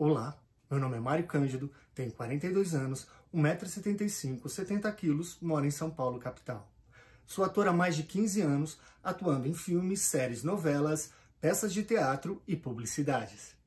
Olá, meu nome é Mário Cândido, tenho 42 anos, 1,75m, 70kg, moro em São Paulo, capital. Sou ator há mais de 15 anos, atuando em filmes, séries, novelas, peças de teatro e publicidades.